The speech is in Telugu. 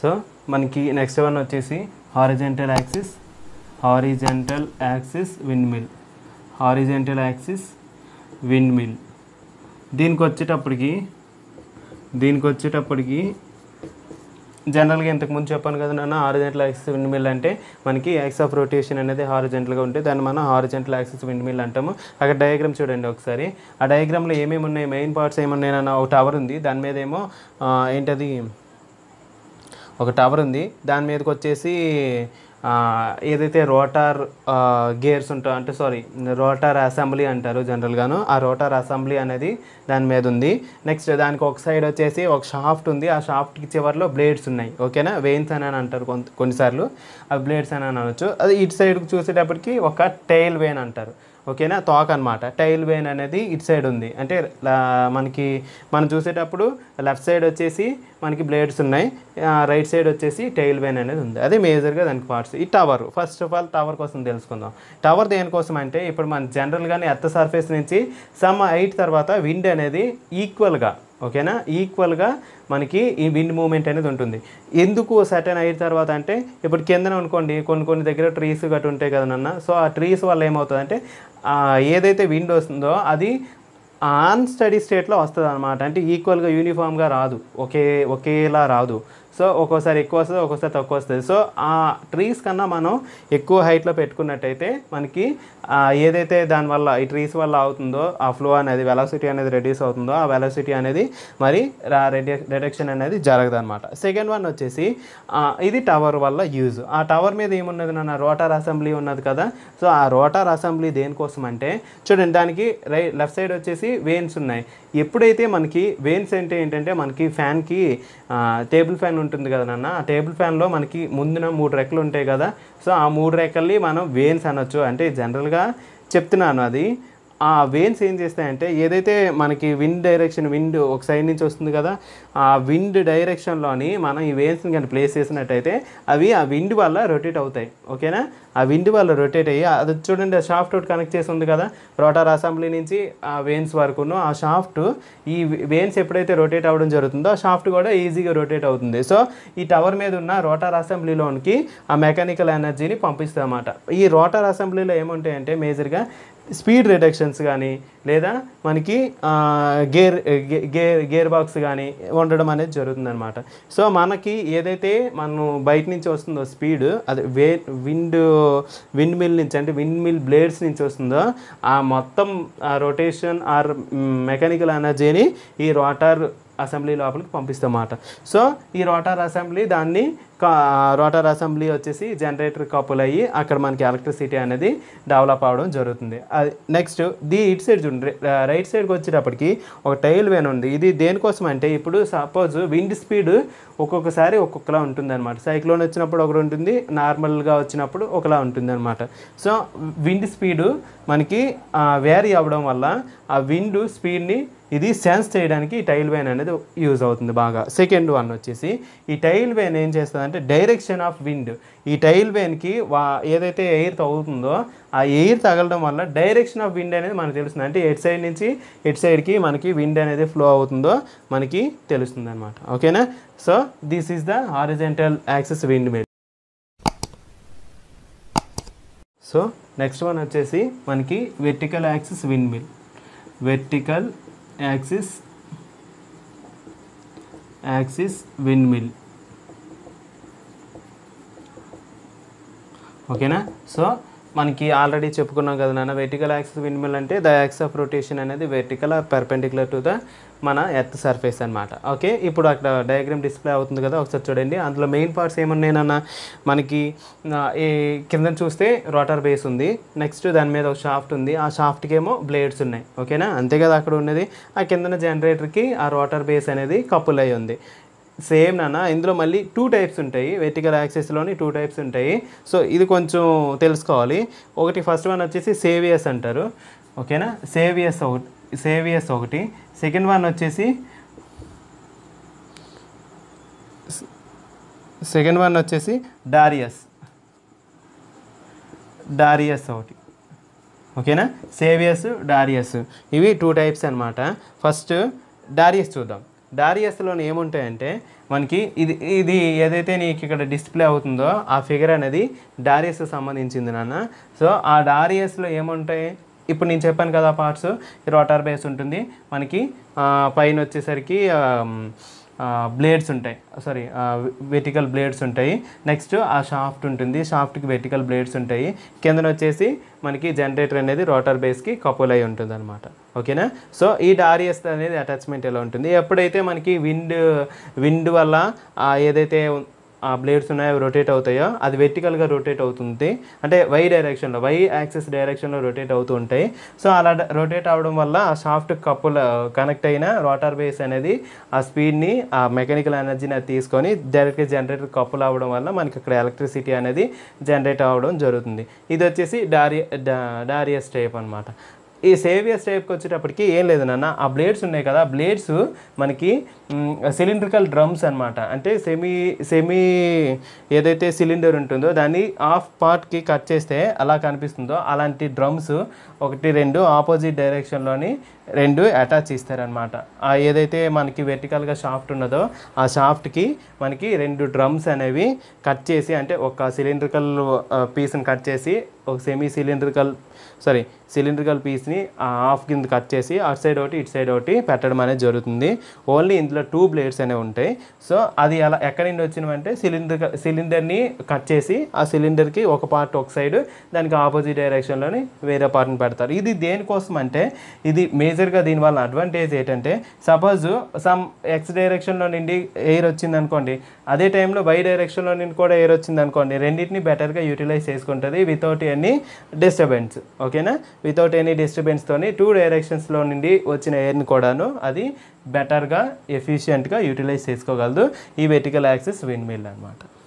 సో మనకి నెక్స్ట్ వన్ వచ్చేసి horizontal axis horizontal axis windmill horizontal axis windmill దీనికి వచ్చేటప్పటికి దీనికి వచ్చేటప్పటికి జనరల్గా ఇంతకుముందు చెప్పాను కదా నాన్న హారిజెంటల్ యాక్సిస్ విండ్ మిల్ అంటే మనకి యాక్స్ ఆఫ్ రొటేషన్ అనేది హారిజెంటల్గా ఉంటే దాన్ని మనం హారిజెంటల్ యాక్సిస్ విండ్ మిల్ అంటాము అక్కడ డయాగ్రామ్ చూడండి ఒకసారి ఆ డయాగ్రామ్లో ఏమేమి ఉన్నాయి మెయిన్ పార్ట్స్ ఏమున్నాయి నాన్న ఒక టవర్ ఉంది దాని మీద ఏమో ఏంటది ఒక టవర్ ఉంది దాని మీదకి వచ్చేసి ఏదైతే రోటార్ గేర్స్ ఉంటా అంటే సారీ రోటార్ అసెంబ్లీ అంటారు జనరల్గాను ఆ రోటార్ అసెంబ్లీ అనేది దాని మీద ఉంది నెక్స్ట్ దానికి ఒక సైడ్ వచ్చేసి ఒక షాఫ్ట్ ఉంది ఆ షాఫ్ట్కి చివరిలో బ్లేడ్స్ ఉన్నాయి ఓకేనా వెయిన్స్ అని అని అంటారు కొన్నిసార్లు ఆ బ్లేడ్స్ అని అనవచ్చు అది ఇటు సైడ్కి చూసేటప్పటికి ఒక టైల్ వెయిన్ అంటారు ఓకేనా తోక అనమాట టైల్ వేన్ అనేది ఇటు సైడ్ ఉంది అంటే మనకి మనం చూసేటప్పుడు లెఫ్ట్ సైడ్ వచ్చేసి మనకి బ్లేడ్స్ ఉన్నాయి రైట్ సైడ్ వచ్చేసి టైల్ వేన్ అనేది ఉంది అదే మేజర్గా దానికి పార్ట్స్ ఈ tower first of all tower కోసం తెలుసుకుందాం టవర్ దేనికోసం అంటే ఇప్పుడు మన జనరల్గానే ఎత్త సర్ఫేస్ నుంచి సమ్ హైట్ తర్వాత విండ్ అనేది ఈక్వల్గా ఓకేనా ఈక్వల్గా మనకి ఈ విండ్ మూమెంట్ అనేది ఉంటుంది ఎందుకు సటన్ అయిన తర్వాత అంటే ఇప్పుడు కిందన అనుకోండి కొన్ని కొన్ని దగ్గర ట్రీస్ గట్టు ఉంటాయి కదా నన్న సో ఆ ట్రీస్ వల్ల ఏమవుతుందంటే ఏదైతే విండ్ వస్తుందో అది ఆన్ స్టడీ స్టేట్లో వస్తుంది అనమాట అంటే ఈక్వల్గా యూనిఫామ్గా రాదు ఒకే ఒకేలా రాదు సో ఒక్కోసారి ఎక్కువ వస్తుంది ఒక్కోసారి తక్కువ వస్తుంది సో ఆ ట్రీస్ కన్నా మనం ఎక్కువ హైట్లో పెట్టుకున్నట్టయితే మనకి ఏదైతే దానివల్ల ఈ ట్రీస్ వల్ల అవుతుందో ఆ ఫ్లో అనేది వెలాసిటీ అనేది రెడ్యూస్ అవుతుందో ఆ వెలాసిటీ అనేది మరి రిడక్షన్ అనేది జరగదు అనమాట సెకండ్ వన్ వచ్చేసి ఇది టవర్ వల్ల యూజ్ ఆ టవర్ మీద ఏమున్నది నాన్న రోటార్ అసెంబ్లీ ఉన్నది కదా సో ఆ రోటార్ అసెంబ్లీ దేనికోసం అంటే చూడండి దానికి రై లెఫ్ట్ సైడ్ వచ్చేసి వెయిన్స్ ఉన్నాయి ఎప్పుడైతే మనకి వెయిన్స్ అంటే ఏంటంటే మనకి ఫ్యాన్కి టేబుల్ ఫ్యాన్ ఉంటుంది కదా నాన్న ఆ టేబుల్ ఫ్యాన్లో మనకి ముందున మూడు రెక్కలు ఉంటాయి కదా సో ఆ మూడు రెక్కల్ని మనం వేన్స్ అనొచ్చు అంటే జనరల్గా చెప్తున్నాను అది ఆ వేన్స్ ఏం చేస్తాయంటే ఏదైతే మనకి విండ్ డైరెక్షన్ విండ్ ఒక సైడ్ నుంచి వస్తుంది కదా ఆ విండ్ డైరెక్షన్లోని మనం ఈ వేన్స్ని కానీ ప్లేస్ చేసినట్టయితే అవి ఆ విండ్ వల్ల రొటేట్ అవుతాయి ఓకేనా ఆ విండ్ వాళ్ళు రొటేట్ అయ్యి అది చూడండి ఆ షాఫ్ట్ ఒకటి కనెక్ట్ చేసి ఉంది కదా రోటార్ అసెంబ్లీ నుంచి ఆ వెయిన్స్ వరకును ఆ షాఫ్ట్ ఈ వెయిన్స్ ఎప్పుడైతే రొటేట్ అవ్వడం జరుగుతుందో ఆ షాఫ్ట్ కూడా ఈజీగా రొటేట్ అవుతుంది సో ఈ టవర్ మీద ఉన్న రోటార్ అసెంబ్లీలోనికి ఆ మెకానికల్ ఎనర్జీని పంపిస్తామన్నమాట ఈ రోటార్ అసెంబ్లీలో ఏముంటాయంటే మేజర్గా స్పీడ్ రిడక్షన్స్ కానీ లేదా మనకి గేర్ గేర్ గేర్ బాక్స్ కానీ ఉండడం అనేది జరుగుతుందనమాట సో మనకి ఏదైతే మనం బయట నుంచి వస్తుందో స్పీడ్ అది వే విండ్ విండ్ మిల్ నుంచి అంటే విండ్ మిల్ బ్లేడ్స్ నుంచి వస్తుందో ఆ మొత్తం ఆ రొటేషన్ ఆర్ మెకానికల్ ఎనర్జీని ఈ రోటార్ అసెంబ్లీ లోపలికి పంపిస్తామాట సో ఈ రోటార్ అసెంబ్లీ దాన్ని రోటార్ అసెంబ్లీ వచ్చేసి జనరేటర్ కపుల్ అయ్యి అక్కడ మనకి ఎలక్ట్రిసిటీ అనేది డెవలప్ అవ్వడం జరుగుతుంది అది నెక్స్ట్ ది ఇటు సైడ్ చూడండి రైట్ సైడ్కి వచ్చేటప్పటికి ఒక టైల్ వేన్ ఉంది ఇది దేనికోసం అంటే ఇప్పుడు సపోజ్ విండ్ స్పీడ్ ఒక్కొక్కసారి ఒక్కొక్కలా ఉంటుందన్నమాట సైక్లోన్ వచ్చినప్పుడు ఒకటి ఉంటుంది నార్మల్గా వచ్చినప్పుడు ఒకలా ఉంటుందన్నమాట సో విండ్ స్పీడు మనకి వేరీ అవ్వడం వల్ల ఆ విండ్ స్పీడ్ని ఇది సెన్స్ చేయడానికి టైల్ వేన్ అనేది యూజ్ అవుతుంది బాగా సెకండ్ వన్ వచ్చేసి ఈ టైల్ వేన్ ఏం చేస్తుందంటే డైరెక్షన్ ఆఫ్ విండ్ ఈ టైల్ వేన్కి వా ఏదైతే ఎయిర్ తగులుతుందో ఆ ఎయిర్ తగలడం వల్ల డైరెక్షన్ ఆఫ్ విండ్ అనేది మనకు తెలుస్తుంది అంటే ఎట్ సైడ్ నుంచి ఎట్ సైడ్కి మనకి విండ్ అనేది ఫ్లో అవుతుందో మనకి తెలుస్తుంది అనమాట ఓకేనా so this is the horizontal axis windmill so next one వచ్చేసి మనకి vertical axis windmill vertical axis axis windmill ఓకేనా సో మనకి ఆల్రెడీ చెప్పుకున్నాం కదా నాన్న వెర్టికల్ యాక్సిస్ విన్ మిల్ అంటే ద యాక్సిస్ ఆఫ్ రొటేషన్ అనేది వెర్టికల్ పెర్పెండిక్యులర్ టు ద మన ఎర్త్ సర్ఫేస్ అనమాట ఓకే ఇప్పుడు అక్కడ డయాగ్రామ్ డిస్ప్లే అవుతుంది కదా ఒకసారి చూడండి అందులో మెయిన్ పార్ట్స్ ఏమన్నాయినన్న మనకి ఈ కింద చూస్తే రోటర్ బేస్ ఉంది నెక్స్ట్ దాని మీద ఒక షాఫ్ట్ ఉంది ఆ షాఫ్ట్కి ఏమో బ్లేడ్స్ ఉన్నాయి ఓకేనా అంతే కదా అక్కడ ఉన్నది ఆ కిందన జనరేటర్కి ఆ రోటర్ బేస్ అనేది కపుల్ అయి ఉంది సేమ్ నాన్న ఇందులో మళ్ళీ టూ టైప్స్ ఉంటాయి వెర్టికల్ యాక్సెస్లోని టూ టైప్స్ ఉంటాయి సో ఇది కొంచెం తెలుసుకోవాలి ఒకటి ఫస్ట్ వన్ వచ్చేసి సేవియర్స్ అంటారు ఓకేనా సేవియర్స్ ఒకటి సేవియస్ ఒకటి సెకండ్ వన్ వచ్చేసి సెకండ్ వన్ వచ్చేసి డారియస్ డారియస్ ఒకటి ఓకేనా సేవియస్ డారియస్ ఇవి టూ టైప్స్ అనమాట ఫస్ట్ డారియస్ చూద్దాం డారియస్లో ఏముంటాయంటే మనకి ఇది ఇది ఏదైతే నీకు ఇక్కడ డిస్ప్లే అవుతుందో ఆ ఫిగర్ అనేది డారియస్కి సంబంధించింది నాన్న సో ఆ డారియస్లో ఏముంటాయి ఇప్పుడు నేను చెప్పాను కదా పార్ట్స్ రోటార్ బేస్ ఉంటుంది మనకి పైన వచ్చేసరికి బ్లేడ్స్ ఉంటాయి సారీ వెటికల్ బ్లేడ్స్ ఉంటాయి నెక్స్ట్ ఆ షాఫ్ట్ ఉంటుంది షాఫ్ట్కి వెటికల్ బ్లేడ్స్ ఉంటాయి కిందన వచ్చేసి మనకి జనరేటర్ అనేది రోటర్ బేస్కి కపుల్ అయి ఉంటుంది అనమాట ఓకేనా సో ఈ డారియస్ అనేది అటాచ్మెంట్ ఎలా ఉంటుంది ఎప్పుడైతే మనకి విండ్ విండ్ వల్ల ఏదైతే ఆ బ్లేడ్స్ అవి రొటేట్ అవుతాయో అది వెర్టికల్గా రొటేట్ అవుతుంది అంటే వై డైరెక్షన్లో వై యాక్సిస్ డైరెక్షన్లో రొటేట్ అవుతూ ఉంటాయి సో అలా రొటేట్ అవడం వల్ల ఆ షాఫ్ట్ కప్పుల కనెక్ట్ అయిన రోటర్ బేస్ అనేది ఆ స్పీడ్ని ఆ మెకానికల్ ఎనర్జీని అది తీసుకొని డైరెక్ట్గా జనరేటర్ కప్పులు అవ్వడం వల్ల మనకి అక్కడ ఎలక్ట్రిసిటీ అనేది జనరేట్ అవ్వడం జరుగుతుంది ఇది వచ్చేసి డారి డారియస్ టైప్ అనమాట ఈ సేవియర్స్ టైప్కి వచ్చేటప్పటికి ఏం లేదు నాన్న ఆ బ్లేడ్స్ ఉన్నాయి కదా బ్లేడ్స్ మనకి సిలిండ్రికల్ డ్రమ్స్ అనమాట అంటే సెమీ సెమీ ఏదైతే సిలిండర్ ఉంటుందో దాన్ని హాఫ్ పార్ట్కి కట్ చేస్తే అలా కనిపిస్తుందో అలాంటి డ్రమ్స్ ఒకటి రెండు ఆపోజిట్ డైరెక్షన్లోని రెండు అటాచ్ ఇస్తారనమాట ఆ ఏదైతే మనకి వెర్టికల్గా షాఫ్ట్ ఉన్నదో ఆ షాఫ్ట్కి మనకి రెండు డ్రమ్స్ అనేవి కట్ చేసి అంటే ఒక సిలిండ్రికల్ పీస్ని కట్ చేసి ఒక సెమీ సిలిండ్రికల్ సారీ సిలిండ్రికల్ పీస్ని హాఫ్ కింద కట్ చేసి అటు సైడ్ ఒకటి ఇటు సైడ్ ఒకటి పెట్టడం అనేది జరుగుతుంది ఓన్లీ ఇందులో టూ బ్లేడ్స్ అనేవి ఉంటాయి సో అది ఎలా ఎక్కడి నుండి వచ్చినామంటే సిలిండర్ సిలిండర్ని కట్ చేసి ఆ సిలిండర్కి ఒక పార్ట్ ఒక సైడ్ దానికి ఆపోజిట్ డైరెక్షన్లోని వేరే పార్ట్ని పెడతారు ఇది దేనికోసం అంటే ఇది మేజర్గా దీనివల్ల అడ్వాంటేజ్ ఏంటంటే సపోజ్ సమ్ ఎక్స్ డైరెక్షన్లో నుండి ఎయిర్ వచ్చింది అనుకోండి అదే టైంలో బై డైరెక్షన్లో నుండి కూడా ఎయిర్ వచ్చింది అనుకోండి రెండింటిని బెటర్గా యూటిలైజ్ చేసుకుంటుంది వితౌట్ ఎన్ ఎనీ డిస్టర్బెన్స్ ఓకేనా వితౌట్ ఎనీ డిస్టర్బెన్స్తో టూ డైరెక్షన్స్లో నుండి వచ్చిన ఎయిర్ని కూడాను అది బెటర్గా ఎఫిషియెంట్గా యూటిలైజ్ చేసుకోగలదు ఈ వెటికల్ యాక్సెస్ విన్మిల్ మిల్ అనమాట